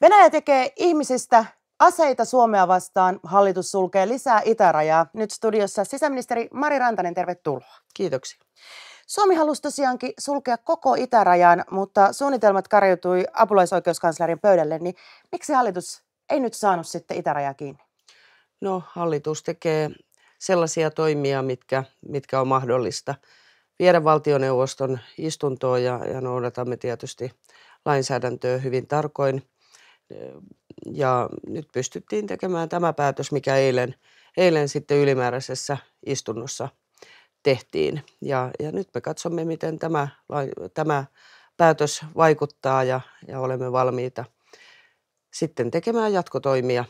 Venäjä tekee ihmisistä aseita Suomea vastaan. Hallitus sulkee lisää itärajaa. Nyt studiossa sisäministeri Mari Rantanen, tervetuloa. Kiitoksia. Suomi halusi tosiaankin sulkea koko itärajan, mutta suunnitelmat karjutui apulaisoikeuskanslerin pöydälle, niin miksi hallitus ei nyt saanut sitten itärajaa kiinni? No hallitus tekee sellaisia toimia, mitkä, mitkä on mahdollista viedä valtioneuvoston istuntoon ja, ja noudatamme tietysti lainsäädäntöä hyvin tarkoin – ja nyt pystyttiin tekemään tämä päätös, mikä eilen, eilen sitten ylimääräisessä istunnossa tehtiin. Ja, ja nyt me katsomme, miten tämä, tämä päätös vaikuttaa ja, ja olemme valmiita sitten tekemään jatkotoimia.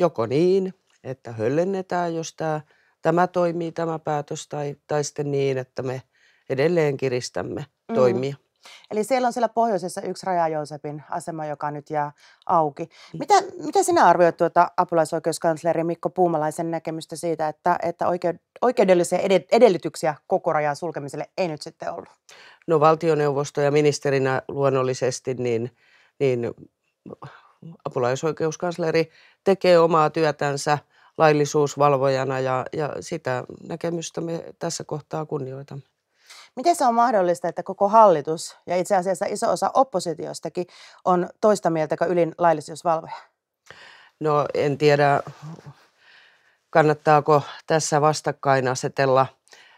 Joko niin, että höllennetään, jos tämä, tämä toimii, tämä päätös, tai, tai sitten niin, että me edelleen kiristämme mm. Mm-hmm. toimia. Eli siellä on siellä pohjoisessa yksi Raja Joosepin asema, joka nyt jää auki. Mm. Mitä, mitä sinä arvioit tuota apulaisoikeuskansleri Mikko Puumalaisen näkemystä siitä, että, että oikeudellisia edellytyksiä koko rajan sulkemiselle ei nyt sitten ollut? No valtioneuvosto ja ministerinä luonnollisesti, niin, niin apulaisoikeuskansleri tekee omaa työtänsä – laillisuusvalvojana ja, ja sitä näkemystä me tässä kohtaa kunnioitamme. Miten se on mahdollista, että koko hallitus ja itse asiassa iso osa oppositiostakin on toista mieltä kuin ylin laillisuusvalvoja? No en tiedä, kannattaako tässä vastakkain asetella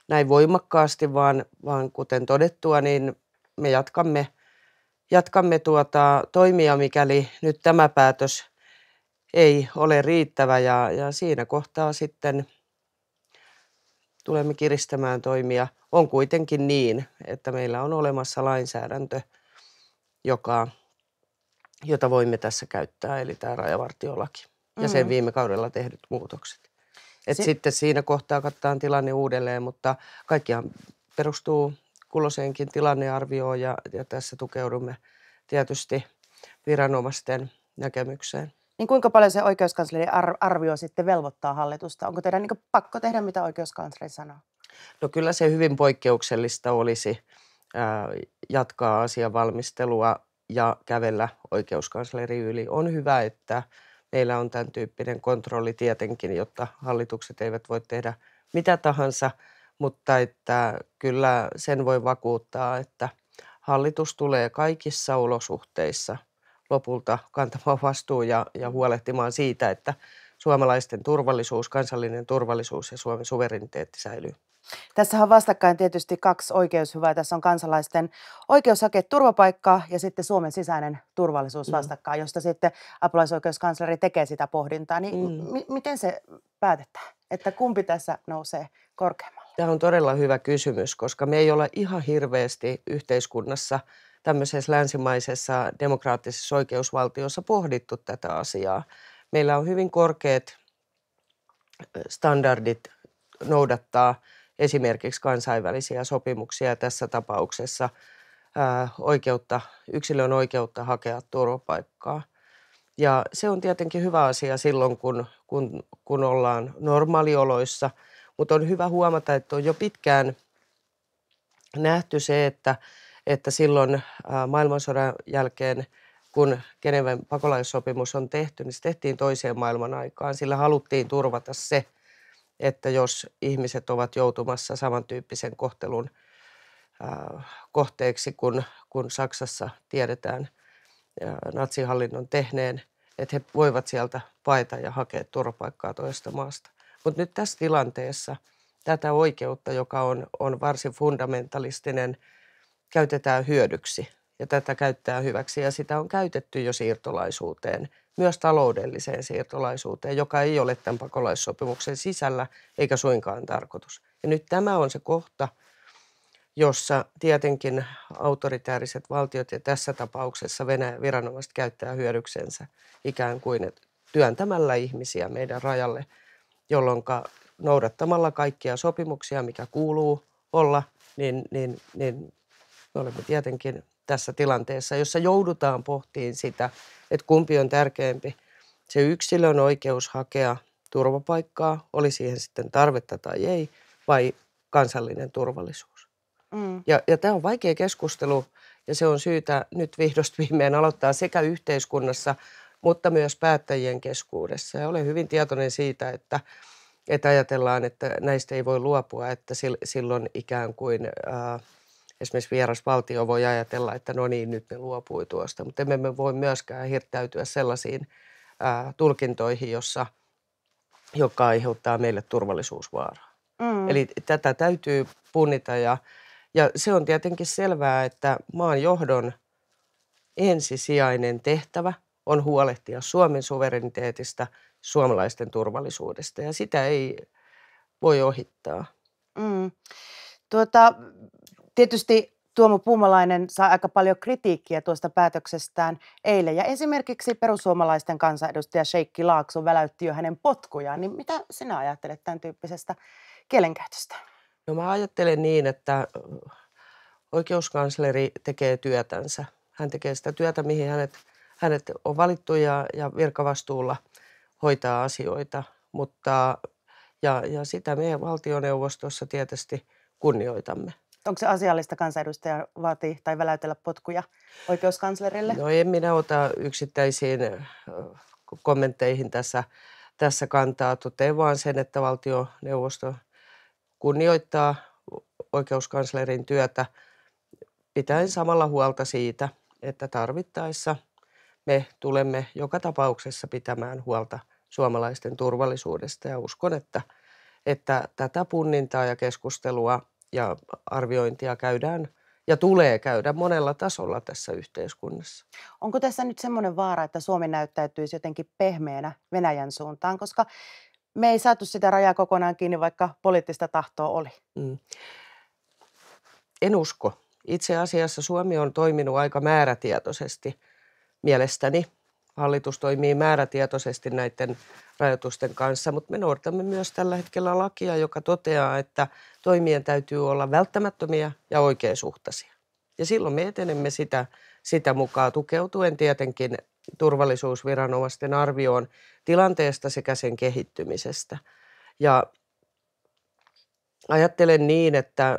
näin voimakkaasti, vaan, vaan kuten todettua, niin me jatkamme, jatkamme tuota toimia, mikäli nyt tämä päätös ei ole riittävä ja, ja siinä kohtaa sitten – tulemme kiristämään toimia. On kuitenkin niin, että meillä on olemassa lainsäädäntö, joka, jota voimme tässä käyttää, eli tämä rajavartiolaki ja sen mm. viime kaudella tehdyt muutokset. Et si- sitten siinä kohtaa katsotaan tilanne uudelleen, mutta kaikkihan perustuu kulloiseenkin tilannearvioon ja, ja tässä tukeudumme tietysti viranomaisten näkemykseen. Niin kuinka paljon se oikeuskansleri arvio sitten velvoittaa hallitusta? Onko teidän niin pakko tehdä, mitä oikeuskansleri sanoo? No kyllä se hyvin poikkeuksellista olisi jatkaa asian valmistelua ja kävellä oikeuskansleri yli. On hyvä, että meillä on tämän tyyppinen kontrolli tietenkin, jotta hallitukset eivät voi tehdä mitä tahansa, mutta että kyllä sen voi vakuuttaa, että hallitus tulee kaikissa olosuhteissa – lopulta kantamaan vastuu ja, ja huolehtimaan siitä, että suomalaisten turvallisuus, kansallinen turvallisuus ja Suomen suvereniteetti säilyy. Tässä on vastakkain tietysti kaksi oikeushyvää. Tässä on kansalaisten oikeus hakea turvapaikkaa ja sitten Suomen sisäinen turvallisuus mm. vastakkain, josta sitten apulaisoikeuskansleri tekee sitä pohdintaa. Niin mm. m- miten se päätetään, että kumpi tässä nousee korkeammalle? Tämä on todella hyvä kysymys, koska me ei ole ihan hirveästi yhteiskunnassa – tämmöisessä länsimaisessa demokraattisessa oikeusvaltiossa pohdittu tätä asiaa. Meillä on hyvin korkeat standardit noudattaa esimerkiksi kansainvälisiä sopimuksia tässä tapauksessa oikeutta, yksilön oikeutta hakea turvapaikkaa. Ja se on tietenkin hyvä asia silloin, kun, kun, kun ollaan normaalioloissa, mutta on hyvä huomata, että on jo pitkään nähty se, että että silloin äh, maailmansodan jälkeen, kun Geneven pakolaissopimus on tehty, niin se tehtiin toiseen maailman aikaan. Sillä haluttiin turvata se, että jos ihmiset ovat joutumassa samantyyppisen kohtelun äh, kohteeksi, kun, kun Saksassa tiedetään äh, natsihallinnon tehneen, että he voivat sieltä paeta ja hakea turvapaikkaa toista maasta. Mutta nyt tässä tilanteessa tätä oikeutta, joka on, on varsin fundamentalistinen – käytetään hyödyksi ja tätä käyttää hyväksi. Ja sitä on käytetty jo siirtolaisuuteen, myös taloudelliseen siirtolaisuuteen, joka ei ole tämän pakolaissopimuksen sisällä eikä suinkaan tarkoitus. Ja nyt tämä on se kohta, jossa tietenkin autoritääriset valtiot ja tässä tapauksessa Venäjän viranomaiset käyttää hyödyksensä ikään kuin työntämällä ihmisiä meidän rajalle, jolloin noudattamalla kaikkia sopimuksia, mikä kuuluu olla, niin, niin, niin me olemme tietenkin tässä tilanteessa, jossa joudutaan pohtiin sitä, että kumpi on tärkeämpi. Se yksilön oikeus hakea turvapaikkaa, oli siihen sitten tarvetta tai ei, vai kansallinen turvallisuus. Mm. Ja, ja tämä on vaikea keskustelu ja se on syytä nyt vihdoista viimein aloittaa sekä yhteiskunnassa, mutta myös päättäjien keskuudessa. Ja olen hyvin tietoinen siitä, että, että ajatellaan, että näistä ei voi luopua, että silloin ikään kuin... Äh, esimerkiksi vieras valtio voi ajatella, että no niin, nyt ne luopui tuosta, mutta emme me voi myöskään hirttäytyä sellaisiin ää, tulkintoihin, jossa, joka aiheuttaa meille turvallisuusvaaraa. Mm. Eli tätä täytyy punnita ja, ja se on tietenkin selvää, että maan johdon ensisijainen tehtävä on huolehtia Suomen suvereniteetista, suomalaisten turvallisuudesta ja sitä ei voi ohittaa. Mm. Tuota, Tietysti Tuomo Puumalainen saa aika paljon kritiikkiä tuosta päätöksestään eilen. Ja esimerkiksi perussuomalaisten kansanedustaja Sheikki Laakso väläytti jo hänen potkujaan. Niin mitä sinä ajattelet tämän tyyppisestä kielenkäytöstä? No mä ajattelen niin, että oikeuskansleri tekee työtänsä. Hän tekee sitä työtä, mihin hänet, hänet on valittu ja, ja virkavastuulla hoitaa asioita. Mutta, ja, ja sitä me valtioneuvostossa tietysti kunnioitamme. Onko se asiallista kansanedustaja vaatii tai väläytellä potkuja oikeuskanslerille? No en minä ota yksittäisiin kommentteihin tässä, tässä kantaa. Totean vaan sen, että valtioneuvosto kunnioittaa oikeuskanslerin työtä pitäen samalla huolta siitä, että tarvittaessa me tulemme joka tapauksessa pitämään huolta suomalaisten turvallisuudesta ja uskon, että, että tätä punnintaa ja keskustelua – ja arviointia käydään ja tulee käydä monella tasolla tässä yhteiskunnassa. Onko tässä nyt semmoinen vaara, että Suomi näyttäytyisi jotenkin pehmeänä Venäjän suuntaan, koska me ei saatu sitä rajaa kokonaan kiinni, vaikka poliittista tahtoa oli? Mm. En usko. Itse asiassa Suomi on toiminut aika määrätietoisesti mielestäni hallitus toimii määrätietoisesti näiden rajoitusten kanssa, mutta me noudatamme myös tällä hetkellä lakia, joka toteaa, että toimien täytyy olla välttämättömiä ja oikeasuhtaisia. Ja silloin me etenemme sitä, sitä mukaan tukeutuen tietenkin turvallisuusviranomaisten arvioon tilanteesta sekä sen kehittymisestä. Ja ajattelen niin, että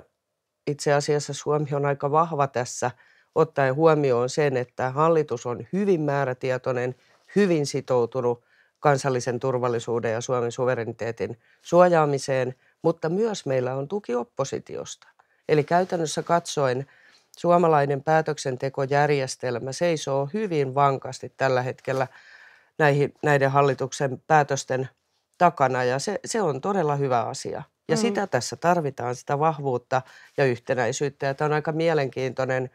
itse asiassa Suomi on aika vahva tässä – ottaen huomioon sen, että hallitus on hyvin määrätietoinen, hyvin sitoutunut kansallisen turvallisuuden ja Suomen suvereniteetin suojaamiseen, mutta myös meillä on tuki oppositiosta. Eli käytännössä katsoen suomalainen päätöksentekojärjestelmä seisoo hyvin vankasti tällä hetkellä näihin, näiden hallituksen päätösten takana ja se, se on todella hyvä asia. Ja mm. sitä tässä tarvitaan, sitä vahvuutta ja yhtenäisyyttä. Ja tämä on aika mielenkiintoinen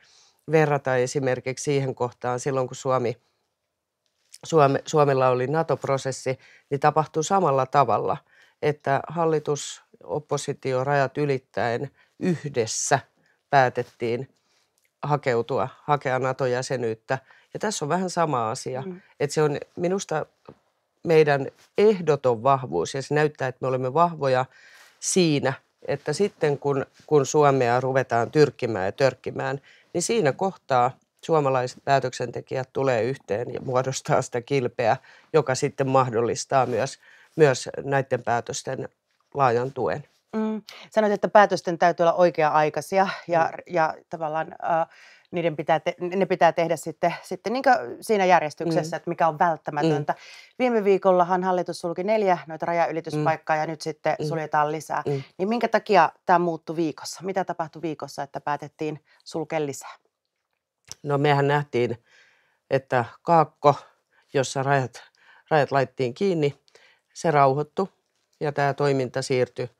verrata esimerkiksi siihen kohtaan silloin, kun Suomi, Suome, Suomella oli NATO-prosessi, niin tapahtui samalla tavalla, että hallitus, oppositio, rajat ylittäen yhdessä päätettiin hakeutua, hakea NATO-jäsenyyttä. Ja tässä on vähän sama asia, mm. että se on minusta meidän ehdoton vahvuus ja se näyttää, että me olemme vahvoja siinä, että sitten kun, kun Suomea ruvetaan tyrkkimään ja törkkimään, niin siinä kohtaa suomalaiset päätöksentekijät tulee yhteen ja muodostaa sitä kilpeä, joka sitten mahdollistaa myös, myös näiden päätösten laajan tuen. Mm. Sanoit, että päätösten täytyy olla oikea-aikaisia ja, mm. ja tavallaan äh, niiden pitää te- ne pitää tehdä sitten, sitten niin siinä järjestyksessä, mm. että mikä on mm. välttämätöntä. Mm. Viime viikollahan hallitus sulki neljä noita rajaylityspaikkaa mm. ja nyt sitten mm. suljetaan lisää. Mm. Niin minkä takia tämä muuttui viikossa? Mitä tapahtui viikossa, että päätettiin sulkea lisää? No mehän nähtiin, että Kaakko, jossa rajat, rajat laittiin kiinni, se rauhoittui ja tämä toiminta siirtyi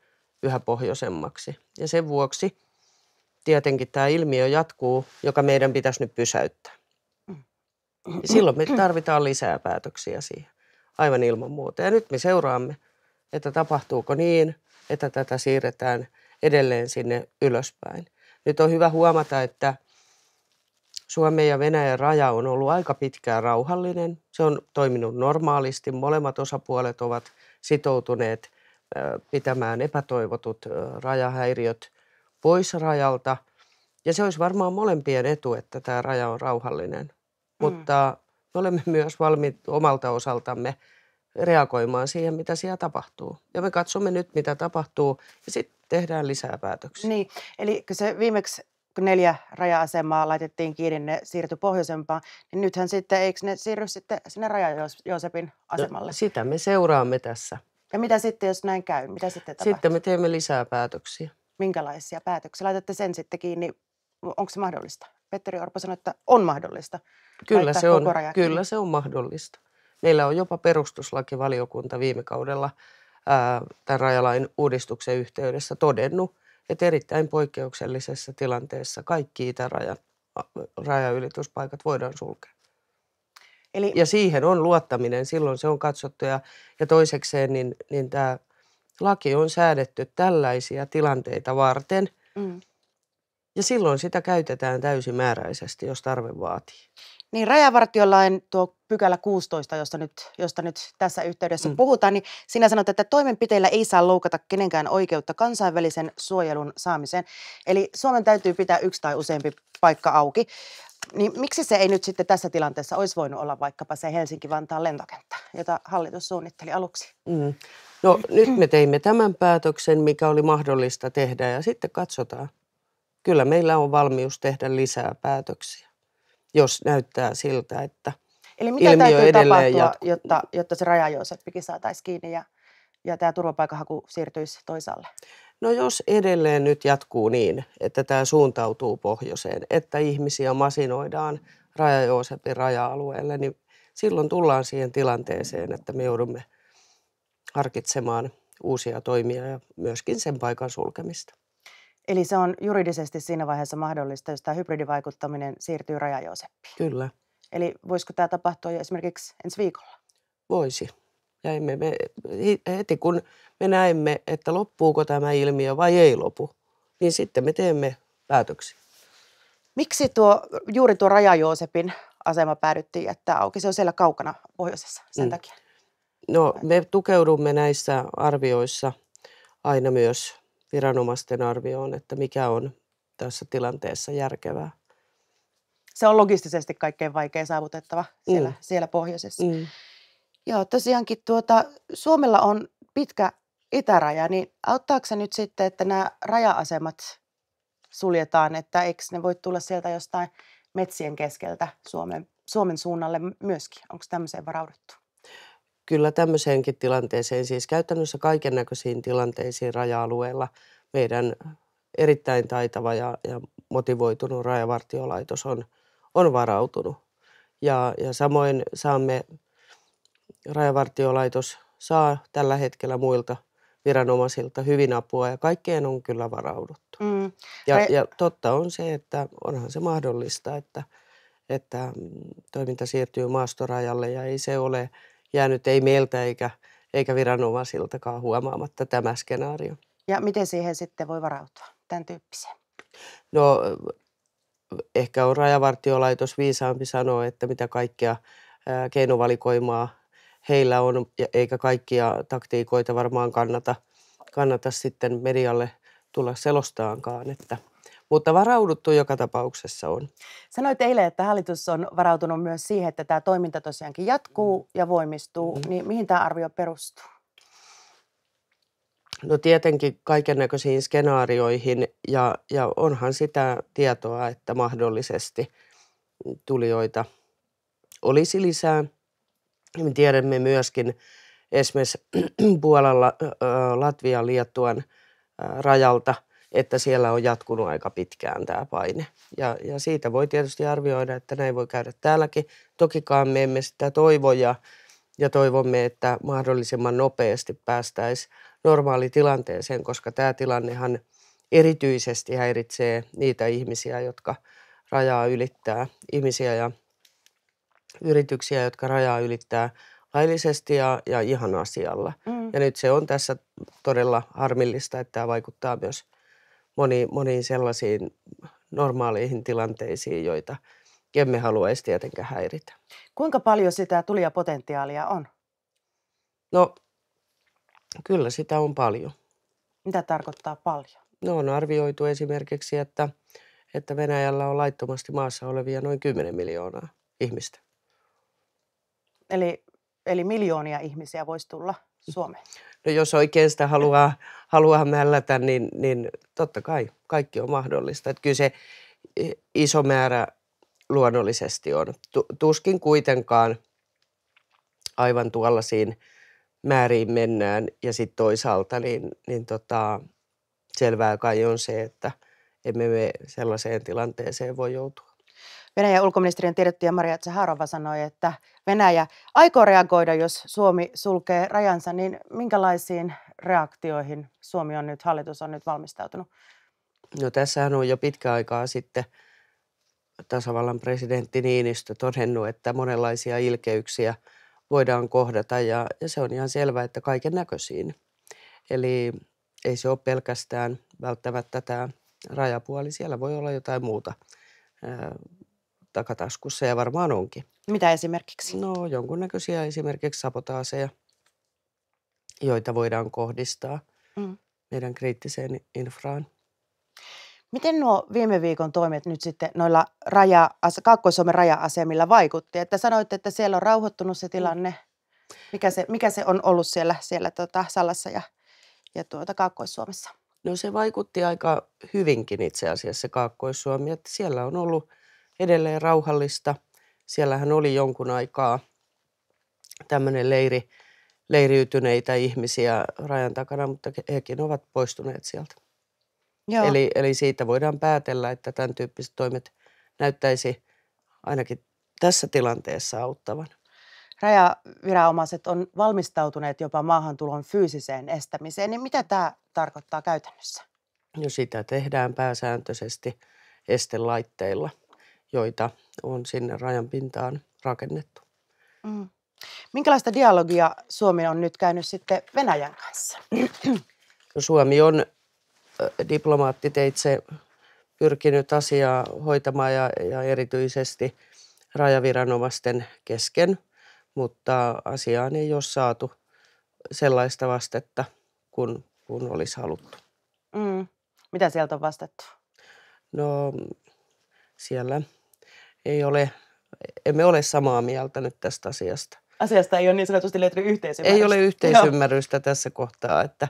yhä pohjoisemmaksi. Ja sen vuoksi – tietenkin tämä ilmiö jatkuu, joka meidän pitäisi nyt pysäyttää. Ja silloin me tarvitaan lisää päätöksiä siihen, aivan ilman muuta. Ja nyt me seuraamme, että tapahtuuko niin, että tätä siirretään edelleen sinne ylöspäin. Nyt on hyvä huomata, että Suomen ja Venäjän raja on ollut aika pitkään rauhallinen. Se on toiminut normaalisti. Molemmat osapuolet ovat sitoutuneet pitämään epätoivotut rajahäiriöt – pois rajalta. Ja se olisi varmaan molempien etu, että tämä raja on rauhallinen. Mm. Mutta me olemme myös valmiit omalta osaltamme reagoimaan siihen, mitä siellä tapahtuu. Ja me katsomme nyt, mitä tapahtuu, ja sitten tehdään lisää päätöksiä. Niin, eli kun se viimeksi kun neljä raja-asemaa laitettiin kiinni, ne siirtyi pohjoisempaan, niin nythän sitten, eikö ne siirry sitten sinne raja josepin no, asemalle? No, sitä me seuraamme tässä. Ja mitä sitten, jos näin käy? Mitä sitten tapahtuu? Sitten me teemme lisää päätöksiä minkälaisia päätöksiä? Laitatte sen sitten kiinni, onko se mahdollista? Petteri Orpo sanoi, että on mahdollista. Kyllä se on, kyllä se on mahdollista. Meillä on jopa perustuslakivaliokunta viime kaudella ää, tämän rajalain uudistuksen yhteydessä todennut, että erittäin poikkeuksellisessa tilanteessa kaikki itärajan rajaylityspaikat voidaan sulkea. Eli... Ja siihen on luottaminen, silloin se on katsottu. Ja, ja toisekseen niin, niin tämä laki on säädetty tällaisia tilanteita varten. Mm. Ja silloin sitä käytetään täysimääräisesti, jos tarve vaatii. Niin rajavartiolain tuo pykälä 16, josta nyt, josta nyt tässä yhteydessä mm. puhutaan, niin sinä sanot, että toimenpiteillä ei saa loukata kenenkään oikeutta kansainvälisen suojelun saamiseen. Eli Suomen täytyy pitää yksi tai useampi paikka auki. Niin miksi se ei nyt sitten tässä tilanteessa olisi voinut olla vaikkapa se Helsinki-Vantaan lentokenttä, jota hallitus suunnitteli aluksi? Mm. No mm. nyt me mm. teimme tämän päätöksen, mikä oli mahdollista tehdä ja sitten katsotaan. Kyllä meillä on valmius tehdä lisää päätöksiä, jos näyttää siltä, että Eli mitä ilmiö täytyy edelleen tapahtua, jat- jotta, jotta se Raja-Jooseppikin saataisiin kiinni ja, ja tämä turvapaikanhaku siirtyisi toisaalle? No jos edelleen nyt jatkuu niin, että tämä suuntautuu pohjoiseen, että ihmisiä masinoidaan Raja-Joosepin raja-alueelle, niin silloin tullaan siihen tilanteeseen, että me joudumme – harkitsemaan uusia toimia ja myöskin sen paikan sulkemista. Eli se on juridisesti siinä vaiheessa mahdollista, jos tämä hybridivaikuttaminen siirtyy rajajooseppiin? Kyllä. Eli voisiko tämä tapahtua esimerkiksi ensi viikolla? Voisi. Ja emme me, heti kun me näemme, että loppuuko tämä ilmiö vai ei lopu, niin sitten me teemme päätöksiä. Miksi tuo, juuri tuo rajajoosepin asema päädyttiin jättää auki? Se on siellä kaukana pohjoisessa sen mm. takia. No me tukeudumme näissä arvioissa aina myös viranomaisten arvioon, että mikä on tässä tilanteessa järkevää. Se on logistisesti kaikkein vaikein saavutettava siellä, mm. siellä pohjoisessa. Mm. Joo, tosiaankin tuota, Suomella on pitkä itäraja, niin auttaako se nyt sitten, että nämä raja-asemat suljetaan, että eikö ne voi tulla sieltä jostain metsien keskeltä Suomen, Suomen suunnalle myöskin? Onko tämmöiseen varauduttu? kyllä tämmöiseenkin tilanteeseen, siis käytännössä kaiken näköisiin tilanteisiin raja-alueella meidän erittäin taitava ja, ja motivoitunut rajavartiolaitos on, on varautunut. Ja, ja samoin saamme, rajavartiolaitos saa tällä hetkellä muilta viranomaisilta hyvin apua ja kaikkeen on kyllä varauduttu. Mm. Ja, ja totta on se, että onhan se mahdollista, että, että mm, toiminta siirtyy maastorajalle ja ei se ole jäänyt ei meiltä eikä, eikä viranomaisiltakaan huomaamatta tämä skenaario. Ja miten siihen sitten voi varautua, tämän tyyppiseen? No ehkä on rajavartiolaitos viisaampi sanoa, että mitä kaikkea keinovalikoimaa heillä on, eikä kaikkia taktiikoita varmaan kannata, kannata sitten medialle tulla selostaankaan, että – mutta varauduttu joka tapauksessa on. Sanoit eilen, että hallitus on varautunut myös siihen, että tämä toiminta tosiaankin jatkuu mm. ja voimistuu. Mm. Niin mihin tämä arvio perustuu? No tietenkin kaiken näköisiin skenaarioihin ja, ja onhan sitä tietoa, että mahdollisesti tulijoita olisi lisää. Me tiedämme myöskin esimerkiksi Puolalla Latvian Liettuan rajalta – että siellä on jatkunut aika pitkään tämä paine. Ja, ja siitä voi tietysti arvioida, että näin voi käydä täälläkin. Tokikaan me emme sitä toivo ja, ja toivomme, että mahdollisimman nopeasti päästäisiin normaalitilanteeseen, koska tämä tilannehan erityisesti häiritsee niitä ihmisiä, jotka rajaa ylittää, ihmisiä ja yrityksiä, jotka rajaa ylittää laillisesti ja, ja ihan asialla. Mm. Ja nyt se on tässä todella harmillista, että tämä vaikuttaa myös – moniin, moniin sellaisiin normaaleihin tilanteisiin, joita emme haluaisi tietenkään häiritä. Kuinka paljon sitä tulijapotentiaalia on? No, kyllä sitä on paljon. Mitä tarkoittaa paljon? No on arvioitu esimerkiksi, että, että Venäjällä on laittomasti maassa olevia noin 10 miljoonaa ihmistä. Eli eli miljoonia ihmisiä voisi tulla Suomeen? No jos oikein sitä haluaa, haluaa mällätä, niin, niin totta kai kaikki on mahdollista. Että kyllä se iso määrä luonnollisesti on. Tuskin kuitenkaan aivan tuolla siinä määriin mennään. Ja sitten toisaalta niin, niin tota, selvää kai on se, että emme me sellaiseen tilanteeseen voi joutua. Venäjän ulkoministeriön tiedottaja Maria Tsaharova sanoi, että Venäjä aikoo reagoida, jos Suomi sulkee rajansa, niin minkälaisiin reaktioihin Suomi on nyt, hallitus on nyt valmistautunut? No tässähän on jo pitkä aikaa sitten tasavallan presidentti Niinistö todennut, että monenlaisia ilkeyksiä voidaan kohdata ja, ja se on ihan selvää, että kaiken näköisiin. Eli ei se ole pelkästään välttämättä tämä rajapuoli, siellä voi olla jotain muuta takataskussa ja varmaan onkin. Mitä esimerkiksi? No jonkunnäköisiä esimerkiksi sabotaaseja, joita voidaan kohdistaa mm. meidän kriittiseen infraan. Miten nuo viime viikon toimet nyt sitten noilla raja, Kaakkois-Suomen raja-asemilla vaikutti? Että sanoitte, että siellä on rauhoittunut se mm. tilanne. Mikä se, mikä se on ollut siellä, siellä tota Salassa ja, ja tuota Kaakkois-Suomessa? No se vaikutti aika hyvinkin itse asiassa Kaakkois-Suomi, että siellä on ollut – edelleen rauhallista. Siellähän oli jonkun aikaa tämmöinen leiri, leiriytyneitä ihmisiä rajan takana, mutta hekin ovat poistuneet sieltä. Joo. Eli, eli siitä voidaan päätellä, että tämän tyyppiset toimet näyttäisi ainakin tässä tilanteessa auttavan. Rajaviranomaiset on valmistautuneet jopa maahantulon fyysiseen estämiseen, niin mitä tämä tarkoittaa käytännössä? No sitä tehdään pääsääntöisesti estelaitteilla – joita on sinne rajan pintaan rakennettu. Mm. Minkälaista dialogia Suomi on nyt käynyt sitten Venäjän kanssa? No, Suomi on diplomaattiteitse pyrkinyt asiaa hoitamaan ja, ja erityisesti rajaviranomaisten kesken, mutta asiaan ei ole saatu sellaista vastetta kuin kun olisi haluttu. Mm. Mitä sieltä on vastattu? No siellä ei ole, emme ole samaa mieltä nyt tästä asiasta. Asiasta ei ole niin sanotusti löytynyt yhteisymmärrystä. Ei ole yhteisymmärrystä Joo. tässä kohtaa, että,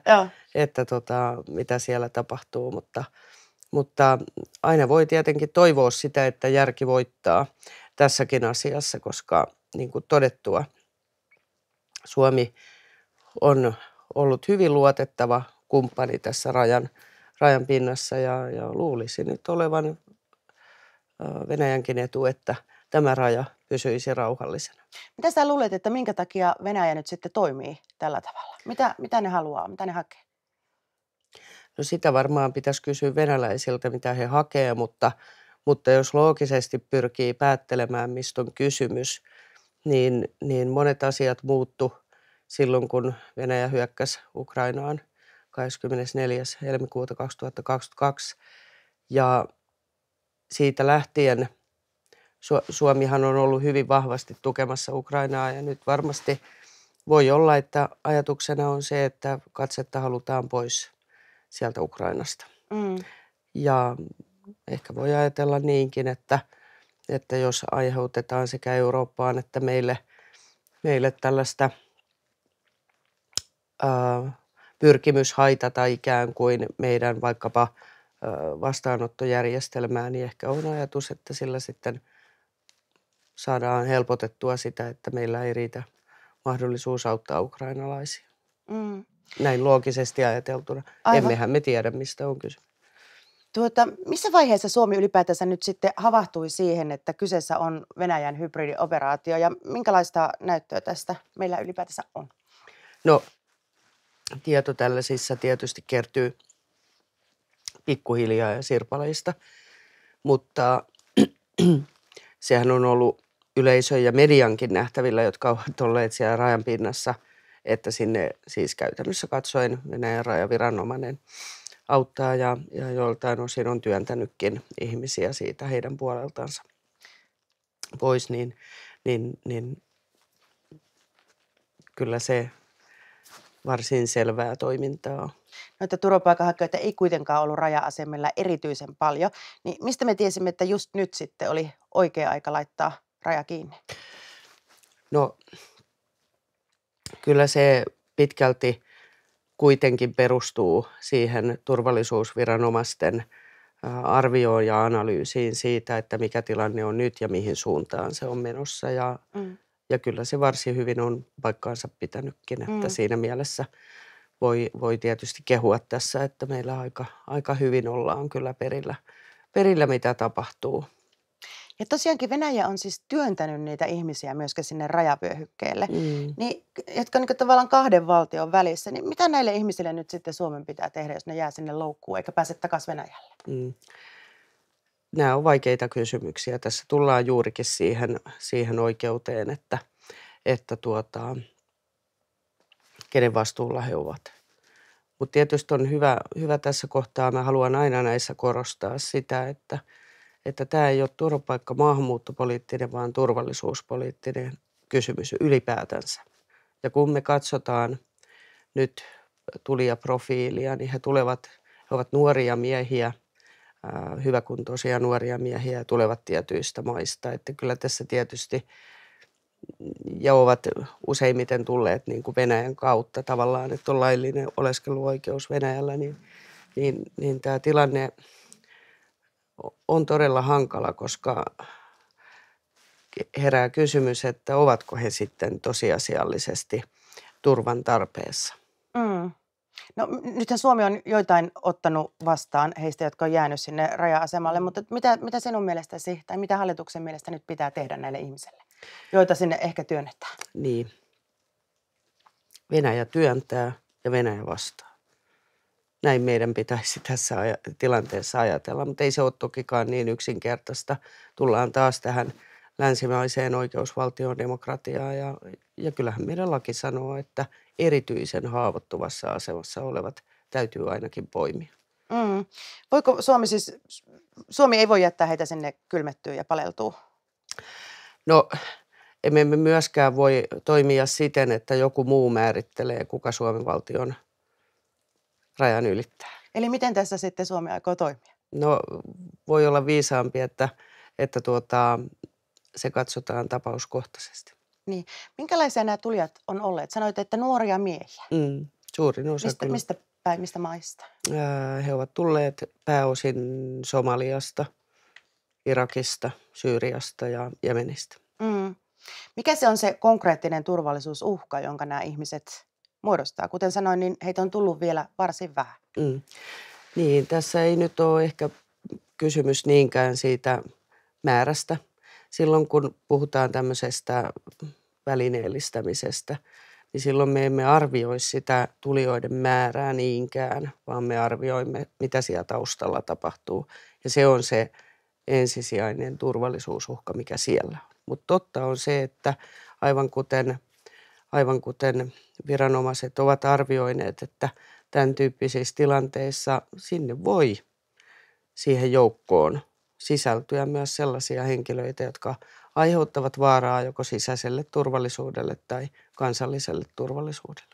että tota, mitä siellä tapahtuu, mutta, mutta aina voi tietenkin toivoa sitä, että järki voittaa tässäkin asiassa, koska niin kuin todettua, Suomi on ollut hyvin luotettava kumppani tässä rajan, rajan pinnassa ja, ja luulisi nyt olevan Venäjänkin etu, että tämä raja pysyisi rauhallisena. Mitä sä luulet, että minkä takia Venäjä nyt sitten toimii tällä tavalla? Mitä, mitä ne haluaa, mitä ne hakee? No sitä varmaan pitäisi kysyä venäläisiltä, mitä he hakee, mutta, mutta jos loogisesti pyrkii päättelemään, mistä on kysymys, niin, niin monet asiat muuttu silloin, kun Venäjä hyökkäsi Ukrainaan 24. helmikuuta 2022. Ja siitä lähtien Su- Suomihan on ollut hyvin vahvasti tukemassa Ukrainaa ja nyt varmasti voi olla, että ajatuksena on se, että katsetta halutaan pois sieltä Ukrainasta. Mm. Ja ehkä voi ajatella niinkin, että, että jos aiheutetaan sekä Eurooppaan että meille, meille tällaista ää, pyrkimys haitata ikään kuin meidän vaikkapa – vastaanottojärjestelmää, niin ehkä on ajatus, että sillä sitten saadaan helpotettua sitä, että meillä ei riitä mahdollisuus auttaa ukrainalaisia. Mm. Näin loogisesti ajateltuna. Aivan. Emmehän me tiedä, mistä on kyse. Tuota, missä vaiheessa Suomi ylipäätänsä nyt sitten havahtui siihen, että kyseessä on Venäjän hybridioperaatio ja minkälaista näyttöä tästä meillä ylipäätänsä on? No, tieto tällaisissa tietysti kertyy – pikkuhiljaa ja sirpaleista. Mutta sehän on ollut yleisön ja mediankin nähtävillä, jotka ovat olleet siellä rajan pinnassa, että sinne siis käytännössä katsoen Venäjän rajaviranomainen auttaa ja, ja joltain osin on työntänytkin ihmisiä siitä heidän puoleltansa pois, niin, niin, niin kyllä se varsin selvää toimintaa. Noita turvapaikanhakijoita ei kuitenkaan ollut raja-asemilla erityisen paljon. Niin mistä me tiesimme, että just nyt sitten oli oikea aika laittaa raja kiinni? No kyllä se pitkälti kuitenkin perustuu siihen turvallisuusviranomaisten arvioon ja analyysiin siitä, että mikä tilanne on nyt ja mihin suuntaan se on menossa. Ja mm. Ja kyllä se varsin hyvin on paikkaansa pitänytkin, että mm. siinä mielessä voi, voi tietysti kehua tässä, että meillä aika, aika hyvin ollaan kyllä perillä, perillä, mitä tapahtuu. Ja tosiaankin Venäjä on siis työntänyt niitä ihmisiä myöskin sinne rajavyöhykkeelle, mm. niin, jotka on niin tavallaan kahden valtion välissä. Niin mitä näille ihmisille nyt sitten Suomen pitää tehdä, jos ne jää sinne loukkuun eikä pääse takaisin Venäjälle? Mm nämä on vaikeita kysymyksiä. Tässä tullaan juurikin siihen, siihen oikeuteen, että, että tuota, kenen vastuulla he ovat. Mutta tietysti on hyvä, hyvä tässä kohtaa, mä haluan aina näissä korostaa sitä, että että tämä ei ole turvapaikka maahanmuuttopoliittinen, vaan turvallisuuspoliittinen kysymys ylipäätänsä. Ja kun me katsotaan nyt tulijaprofiilia, niin he tulevat, he ovat nuoria miehiä – Äh, hyväkuntoisia nuoria miehiä ja tulevat tietyistä maista. Että kyllä tässä tietysti ja ovat useimmiten tulleet niin kuin Venäjän kautta tavallaan, että on laillinen oleskeluoikeus Venäjällä, niin, niin, niin tämä tilanne on todella hankala, koska herää kysymys, että ovatko he sitten tosiasiallisesti turvan tarpeessa. Mm. No nythän Suomi on joitain ottanut vastaan heistä, jotka on jäänyt sinne raja-asemalle, mm. mutta mitä, mitä sinun mielestäsi tai mitä hallituksen mielestä nyt pitää tehdä näille ihmisille, joita sinne ehkä työnnetään? Niin. Venäjä työntää ja Venäjä vastaa. Näin meidän pitäisi tässä tilanteessa ajatella, mutta ei se ole tokikaan niin yksinkertaista. Tullaan taas tähän – länsimaiseen oikeusvaltioon, demokratiaan ja, ja kyllähän meidän laki sanoo, että erityisen haavoittuvassa asemassa olevat täytyy ainakin poimia. Mm. Voiko Suomi siis, Suomi ei voi jättää heitä sinne kylmettyä ja paleltuu? No emme me myöskään voi toimia siten, että joku muu määrittelee, kuka Suomen valtion rajan ylittää. Eli miten tässä sitten Suomi aikoo toimia? No voi olla viisaampi, että, että tuota, se katsotaan tapauskohtaisesti. Niin. Minkälaisia nämä tulijat on olleet? Sanoit, että nuoria miehiä. Mm, suurin osa. Mistä, kyllä. mistä päin, mistä maista? He ovat tulleet pääosin Somaliasta, Irakista, Syyriasta ja Jemenistä. Mm. Mikä se on se konkreettinen turvallisuusuhka, jonka nämä ihmiset muodostaa? Kuten sanoin, niin heitä on tullut vielä varsin vähän. Mm. Niin, tässä ei nyt ole ehkä kysymys niinkään siitä määrästä – silloin kun puhutaan tämmöisestä välineellistämisestä, niin silloin me emme arvioi sitä tulijoiden määrää niinkään, vaan me arvioimme, mitä siellä taustalla tapahtuu. Ja se on se ensisijainen turvallisuusuhka, mikä siellä on. Mutta totta on se, että aivan kuten, aivan kuten viranomaiset ovat arvioineet, että tämän tyyppisissä tilanteissa sinne voi siihen joukkoon sisältyä myös sellaisia henkilöitä, jotka aiheuttavat vaaraa joko sisäiselle turvallisuudelle tai kansalliselle turvallisuudelle.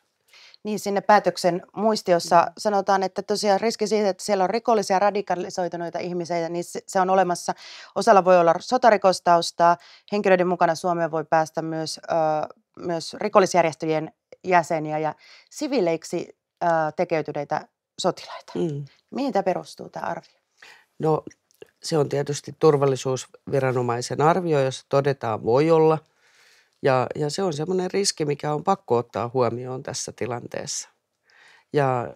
Niin, sinne päätöksen muistiossa sanotaan, että tosiaan riski siitä, että siellä on rikollisia radikalisoituneita ihmisiä, niin se on olemassa. Osalla voi olla sotarikostaustaa. Henkilöiden mukana Suomeen voi päästä myös, ö, myös rikollisjärjestöjen jäseniä ja sivileiksi ö, tekeytyneitä sotilaita. Mm. Mihin tämä perustuu, tämä arvio? No se on tietysti turvallisuusviranomaisen arvio, jossa todetaan voi olla. Ja, ja se on semmoinen riski, mikä on pakko ottaa huomioon tässä tilanteessa. Ja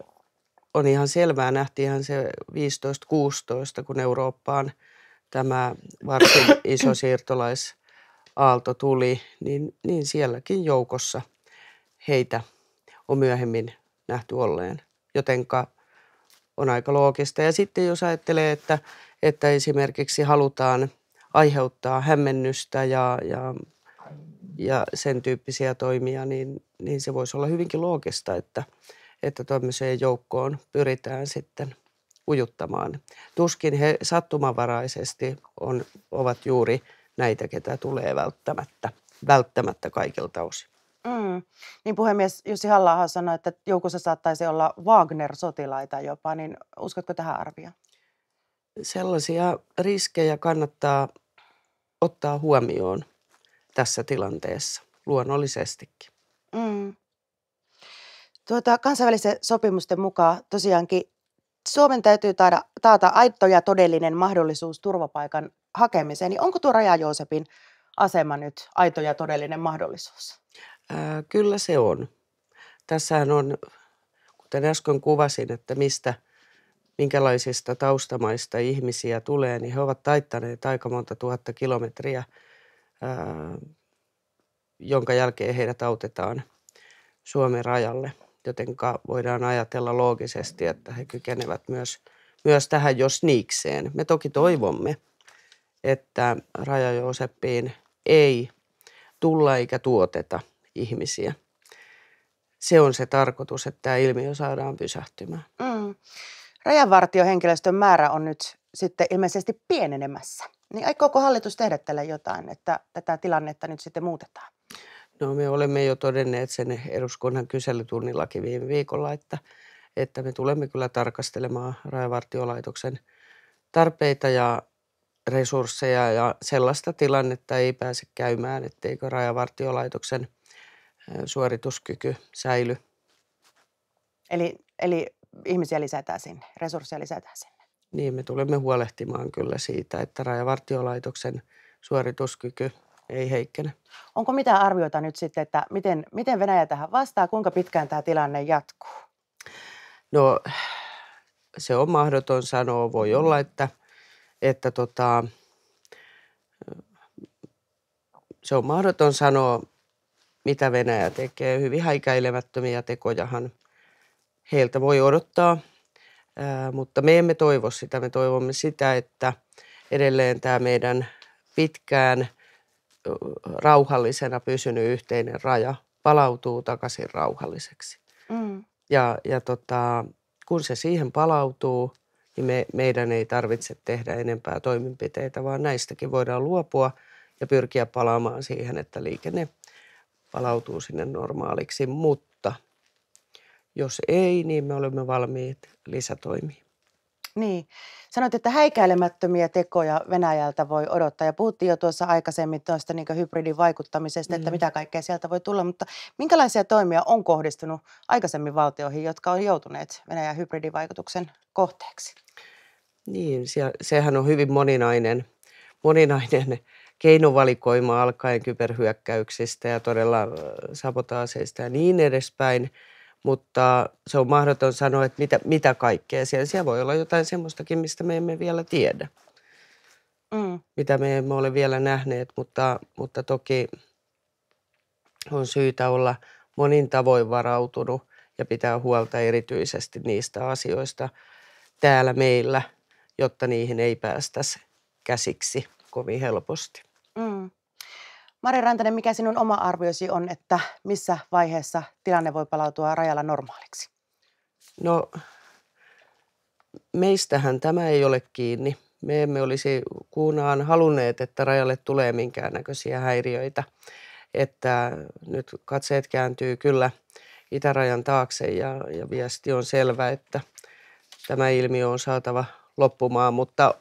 on ihan selvää, nähtiinhän se 15-16, kun Eurooppaan tämä varsin iso siirtolaisaalto tuli, niin, niin sielläkin joukossa heitä on myöhemmin nähty olleen. Jotenka – on aika loogista. Ja sitten jos ajattelee, että, että esimerkiksi halutaan aiheuttaa hämmennystä ja, ja, ja sen tyyppisiä toimia, niin, niin se voisi olla hyvinkin loogista, että, että tämmöiseen joukkoon pyritään sitten ujuttamaan. Tuskin he sattumanvaraisesti on, ovat juuri näitä, ketä tulee välttämättä, välttämättä kaikilta osin. Mm. Niin puhemies Jussi halla sanoi, että joukossa saattaisi olla Wagner-sotilaita jopa, niin uskotko tähän arvioon? Sellaisia riskejä kannattaa ottaa huomioon tässä tilanteessa, luonnollisestikin. Mm. Tuota, kansainvälisen sopimusten mukaan tosiaankin Suomen täytyy taada, taata aito ja todellinen mahdollisuus turvapaikan hakemiseen. Niin onko tuo Raja Joosepin asema nyt aito ja todellinen mahdollisuus? Ää, kyllä se on. Tässähän on, kuten äsken kuvasin, että mistä, minkälaisista taustamaista ihmisiä tulee, niin he ovat taittaneet aika monta tuhatta kilometriä, ää, jonka jälkeen heidät autetaan Suomen rajalle. Jotenka voidaan ajatella loogisesti, että he kykenevät myös, myös tähän jos niikseen. Me toki toivomme, että Raja Jooseppiin ei tulla eikä tuoteta ihmisiä. Se on se tarkoitus, että tämä ilmiö saadaan pysähtymään. Mm. Rajanvartiohenkilöstön määrä on nyt sitten ilmeisesti pienenemässä. Niin aikooko hallitus tehdä tällä jotain, että tätä tilannetta nyt sitten muutetaan? No me olemme jo todenneet sen eduskunnan kyselytunnillakin viime viikolla, että, että me tulemme kyllä tarkastelemaan rajavartiolaitoksen tarpeita ja resursseja ja sellaista tilannetta ei pääse käymään, etteikö rajavartiolaitoksen – suorituskyky säily. Eli, eli ihmisiä lisätään sinne, resursseja lisätään sinne. Niin, me tulemme huolehtimaan kyllä siitä, että Rajavartiolaitoksen suorituskyky ei heikkene. Onko mitä arvioita nyt sitten, että miten, miten Venäjä tähän vastaa, kuinka pitkään tämä tilanne jatkuu? No se on mahdoton sanoa. Voi mm-hmm. olla, että, että tota, se on mahdoton sanoa, mitä Venäjä tekee. Hyvin häikäilemättömiä tekojahan heiltä voi odottaa, mutta me emme toivo sitä. Me toivomme sitä, että edelleen tämä meidän pitkään rauhallisena pysynyt yhteinen raja palautuu takaisin rauhalliseksi. Mm. Ja, ja tota, kun se siihen palautuu, niin me, meidän ei tarvitse tehdä enempää toimenpiteitä, vaan näistäkin voidaan luopua ja pyrkiä palaamaan siihen, että liikenne palautuu sinne normaaliksi, mutta jos ei, niin me olemme valmiit lisätoimiin. Niin. Sanoit, että häikäilemättömiä tekoja Venäjältä voi odottaa ja puhuttiin jo tuossa aikaisemmin tuosta niin vaikuttamisesta, mm. että mitä kaikkea sieltä voi tulla, mutta minkälaisia toimia on kohdistunut aikaisemmin valtioihin, jotka on joutuneet Venäjän hybridivaikutuksen kohteeksi? Niin, se, sehän on hyvin moninainen, moninainen keinovalikoima alkaen kyberhyökkäyksistä ja todella äh, sabotaaseista ja niin edespäin, mutta se on mahdoton sanoa, että mitä, mitä kaikkea siellä. Siellä voi olla jotain semmoistakin, mistä me emme vielä tiedä, mm. mitä me emme ole vielä nähneet, mutta, mutta toki on syytä olla monin tavoin varautunut ja pitää huolta erityisesti niistä asioista täällä meillä, jotta niihin ei päästä käsiksi kovin helposti. Mm. Mari Rantanen, mikä sinun oma arviosi on, että missä vaiheessa tilanne voi palautua rajalla normaaliksi? No, meistähän tämä ei ole kiinni. Me emme olisi kuunaan halunneet, että rajalle tulee minkäännäköisiä häiriöitä. Että nyt katseet kääntyy kyllä itärajan taakse ja, ja viesti on selvä, että tämä ilmiö on saatava loppumaan, mutta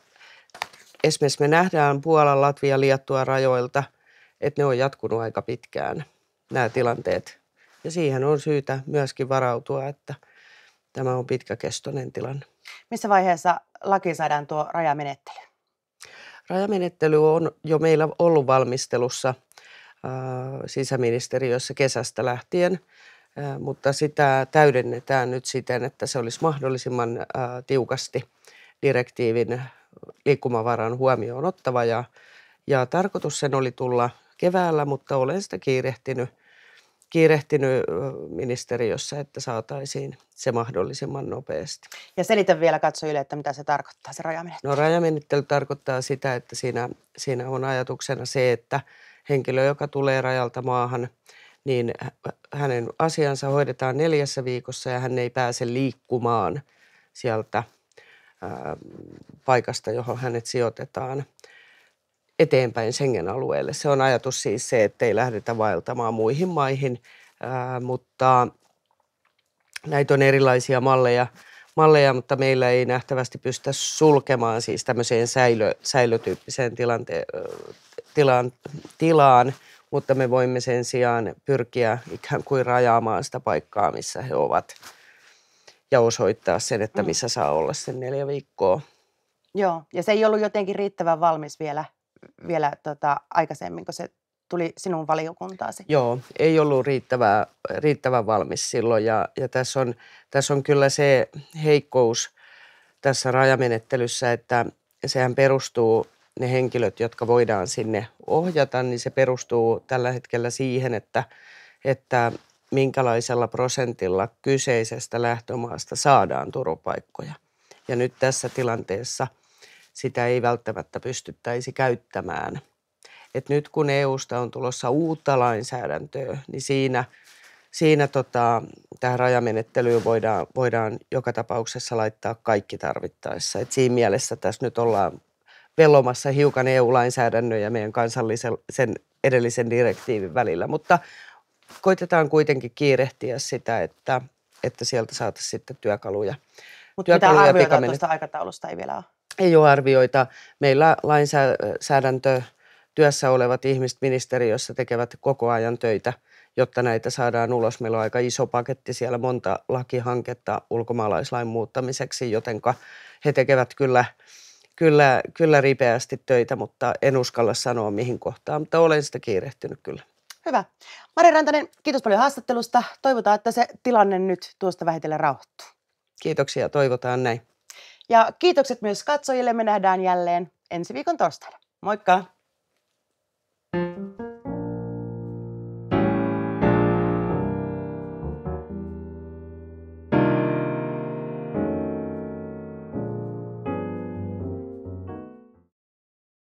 esimerkiksi me nähdään Puolan, Latvia, Liettua rajoilta, että ne on jatkunut aika pitkään nämä tilanteet. Ja siihen on syytä myöskin varautua, että tämä on pitkäkestoinen tilanne. Missä vaiheessa laki saadaan tuo rajamenettely? Rajamenettely on jo meillä ollut valmistelussa äh, sisäministeriössä kesästä lähtien, äh, mutta sitä täydennetään nyt siten, että se olisi mahdollisimman äh, tiukasti direktiivin liikkumavaran huomioon ottava ja, ja tarkoitus sen oli tulla keväällä, mutta olen sitä kiirehtinyt, kiirehtinyt ministeriössä, että saataisiin se mahdollisimman nopeasti. Ja selitä vielä katsojille, että mitä se tarkoittaa se rajamenettely. No rajamenettely tarkoittaa sitä, että siinä, siinä on ajatuksena se, että henkilö, joka tulee rajalta maahan, niin hänen asiansa hoidetaan neljässä viikossa ja hän ei pääse liikkumaan sieltä – paikasta, johon hänet sijoitetaan eteenpäin Schengen alueelle. Se on ajatus siis se, että ei lähdetä vaeltamaan muihin maihin, mutta näitä on erilaisia malleja, malleja, mutta meillä ei nähtävästi pystytä sulkemaan siis tämmöiseen säilö, säilötyyppiseen tilante, tilan, tilaan, mutta me voimme sen sijaan pyrkiä ikään kuin rajaamaan sitä paikkaa, missä he ovat ja osoittaa sen, että mm. missä mm. saa olla sen neljä viikkoa. Joo, ja se ei ollut jotenkin riittävän valmis vielä, vielä tota, aikaisemmin, kun se tuli sinun valiokuntaasi. Joo, ei ollut riittävää, riittävän valmis silloin ja, ja tässä, on, tässä on kyllä se heikkous tässä rajamenettelyssä, että sehän perustuu ne henkilöt, jotka voidaan sinne ohjata, niin se perustuu tällä hetkellä siihen, että, että minkälaisella prosentilla kyseisestä lähtömaasta saadaan turvapaikkoja. Ja nyt tässä tilanteessa sitä ei välttämättä pystyttäisi käyttämään. Et nyt kun EUsta on tulossa uutta lainsäädäntöä, niin siinä, siinä tota, tähän rajamenettelyyn voidaan, voidaan joka tapauksessa laittaa kaikki tarvittaessa. Et siinä mielessä tässä nyt ollaan vellomassa hiukan EU-lainsäädännön ja meidän kansallisen sen edellisen direktiivin välillä. Mutta koitetaan kuitenkin kiirehtiä sitä, että, että sieltä saataisiin sitten työkaluja. Mutta mitä arvioita pikaminen. tuosta aikataulusta ei vielä ole? Ei ole arvioita. Meillä lainsäädäntö työssä olevat ihmiset ministeriössä tekevät koko ajan töitä, jotta näitä saadaan ulos. Meillä on aika iso paketti siellä, monta lakihanketta ulkomaalaislain muuttamiseksi, jotenka he tekevät kyllä kyllä, kyllä ripeästi töitä, mutta en uskalla sanoa mihin kohtaan, mutta olen sitä kiirehtinyt kyllä. Hyvä. Mari Rantanen, kiitos paljon haastattelusta. Toivotaan, että se tilanne nyt tuosta vähitellen rauhoittuu. Kiitoksia, toivotaan näin. Ja kiitokset myös katsojille. Me nähdään jälleen ensi viikon torstaina. Moikka! thank you